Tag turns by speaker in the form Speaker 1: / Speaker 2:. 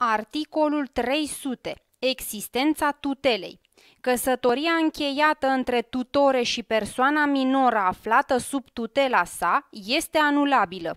Speaker 1: Articolul 300. Existența tutelei. Căsătoria încheiată între tutore și persoana minoră aflată sub tutela sa este anulabilă.